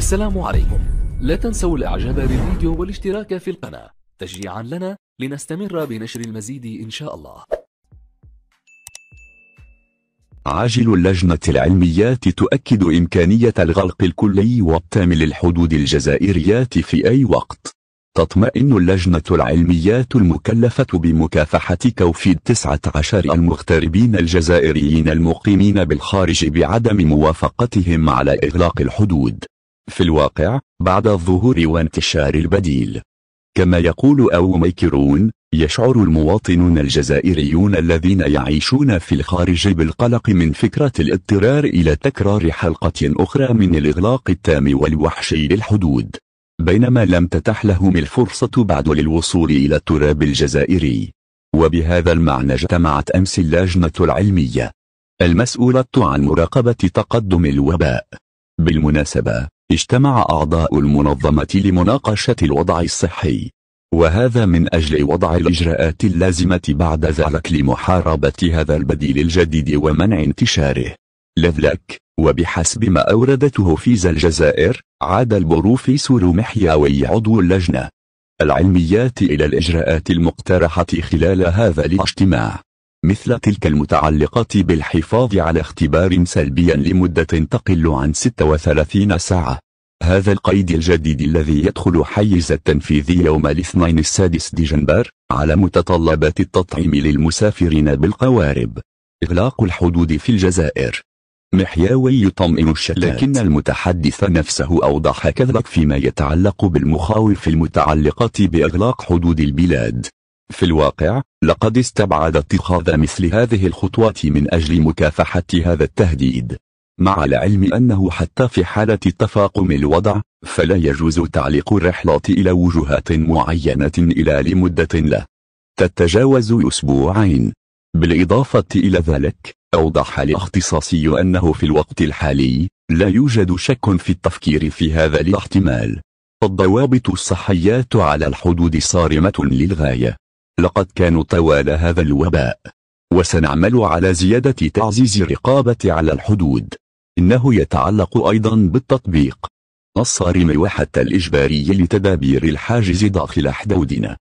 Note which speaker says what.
Speaker 1: السلام عليكم لا تنسوا الاعجاب بالفيديو والاشتراك في القناة تشجيعا لنا لنستمر بنشر المزيد إن شاء الله عاجل اللجنة العلميات تؤكد إمكانية الغلق الكلي والتام للحدود الجزائريات في أي وقت تطمئن اللجنة العلميات المكلفة بمكافحة كوفيد 19 المغتربين الجزائريين المقيمين بالخارج بعدم موافقتهم على إغلاق الحدود في الواقع بعد الظهور وانتشار البديل كما يقول أو ميكرون يشعر المواطنون الجزائريون الذين يعيشون في الخارج بالقلق من فكرة الاضطرار إلى تكرار حلقة أخرى من الإغلاق التام والوحشي للحدود بينما لم تتح لهم الفرصة بعد للوصول إلى التراب الجزائري وبهذا المعنى اجتمعت أمس اللجنة العلمية المسؤولة عن مراقبة تقدم الوباء بالمناسبة اجتمع أعضاء المنظمة لمناقشة الوضع الصحي وهذا من أجل وضع الإجراءات اللازمة بعد ذلك لمحاربة هذا البديل الجديد ومنع انتشاره لذلك وبحسب ما أوردته فيزا الجزائر عاد البروفيسور محياوي عضو اللجنة العلميات إلى الإجراءات المقترحة خلال هذا الاجتماع مثل تلك المتعلقة بالحفاظ على اختبار سلبي لمدة تقل عن 36 ساعة هذا القيد الجديد الذي يدخل حيز التنفيذ يوم الاثنين السادس ديجنبر على متطلبات التطعيم للمسافرين بالقوارب إغلاق الحدود في الجزائر محياوي يطمئن الشتات لكن المتحدث نفسه أوضح كذلك فيما يتعلق بالمخاوف المتعلقة بإغلاق حدود البلاد في الواقع لقد استبعد اتخاذ مثل هذه الخطوات من أجل مكافحة هذا التهديد مع العلم أنه حتى في حالة تفاقم الوضع فلا يجوز تعليق الرحلات إلى وجهات معينة إلا لمدة لا تتجاوز أسبوعين بالإضافة إلى ذلك أوضح الاختصاصي أنه في الوقت الحالي لا يوجد شك في التفكير في هذا الاحتمال الضوابط الصحية على الحدود صارمة للغاية لقد كانوا طوال هذا الوباء وسنعمل على زيادة تعزيز الرقابة على الحدود إنه يتعلق أيضا بالتطبيق الصارم وحتى الإجباري لتدابير الحاجز داخل حدودنا